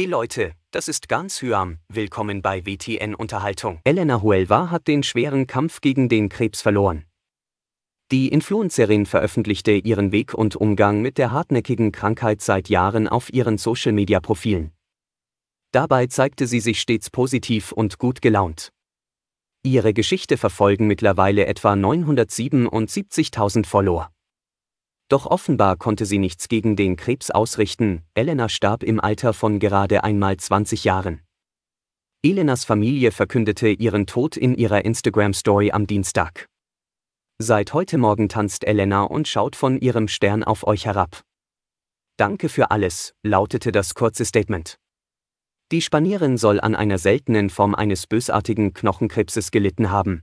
Hey Leute, das ist ganz Hyam, willkommen bei WTN Unterhaltung. Elena Huelva hat den schweren Kampf gegen den Krebs verloren. Die Influencerin veröffentlichte ihren Weg und Umgang mit der hartnäckigen Krankheit seit Jahren auf ihren Social-Media-Profilen. Dabei zeigte sie sich stets positiv und gut gelaunt. Ihre Geschichte verfolgen mittlerweile etwa 977.000 Follower. Doch offenbar konnte sie nichts gegen den Krebs ausrichten, Elena starb im Alter von gerade einmal 20 Jahren. Elenas Familie verkündete ihren Tod in ihrer Instagram-Story am Dienstag. Seit heute Morgen tanzt Elena und schaut von ihrem Stern auf euch herab. Danke für alles, lautete das kurze Statement. Die Spanierin soll an einer seltenen Form eines bösartigen Knochenkrebses gelitten haben.